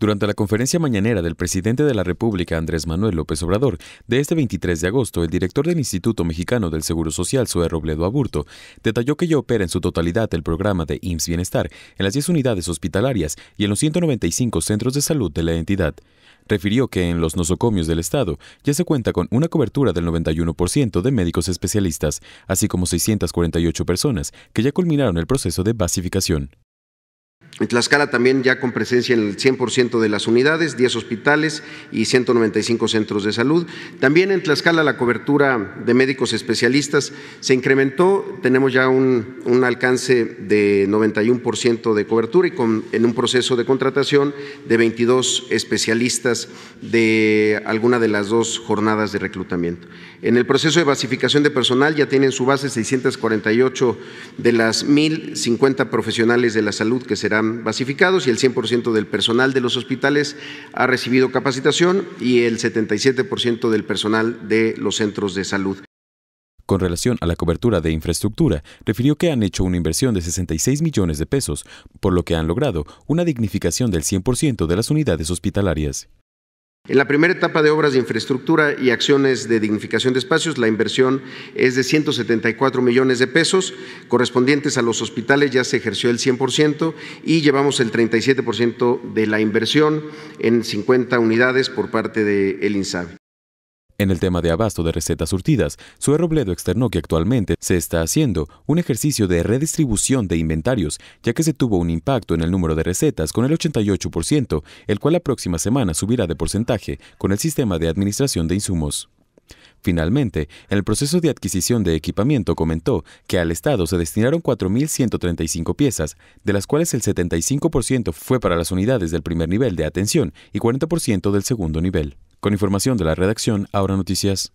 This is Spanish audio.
Durante la conferencia mañanera del presidente de la República, Andrés Manuel López Obrador, de este 23 de agosto, el director del Instituto Mexicano del Seguro Social, Zoe Robledo Aburto, detalló que ya opera en su totalidad el programa de IMSS Bienestar en las 10 unidades hospitalarias y en los 195 centros de salud de la entidad. Refirió que en los nosocomios del Estado ya se cuenta con una cobertura del 91% de médicos especialistas, así como 648 personas que ya culminaron el proceso de basificación. En Tlaxcala también ya con presencia en el 100% de las unidades, 10 hospitales y 195 centros de salud. También en Tlaxcala la cobertura de médicos especialistas se incrementó, tenemos ya un, alcance de 91% de cobertura y con, en un proceso de contratación de 22 especialistas de alguna de las dos jornadas de reclutamiento. En el proceso de basificación de personal ya tienen su base 648 de las 1.050 profesionales de la salud que serán basificados y el 100% del personal de los hospitales ha recibido capacitación y el 77% del personal de los centros de salud. Con relación a la cobertura de infraestructura, refirió que han hecho una inversión de 66 millones de pesos, por lo que han logrado una dignificación del 100% de las unidades hospitalarias. En la primera etapa de obras de infraestructura y acciones de dignificación de espacios, la inversión es de 174 millones de pesos correspondientes a los hospitales, ya se ejerció el 100% y llevamos el 37% de la inversión en 50 unidades por parte del de INSABI. En el tema de abasto de recetas surtidas, Sue Robledo externó que actualmente se está haciendo un ejercicio de redistribución de inventarios, ya que se tuvo un impacto en el número de recetas con el 88%, el cual la próxima semana subirá de porcentaje con el sistema de administración de insumos. Finalmente, en el proceso de adquisición de equipamiento comentó que al Estado se destinaron 4.135 piezas, de las cuales el 75% fue para las unidades del primer nivel de atención y 40% del segundo nivel. Con información de la redacción, ahora noticias.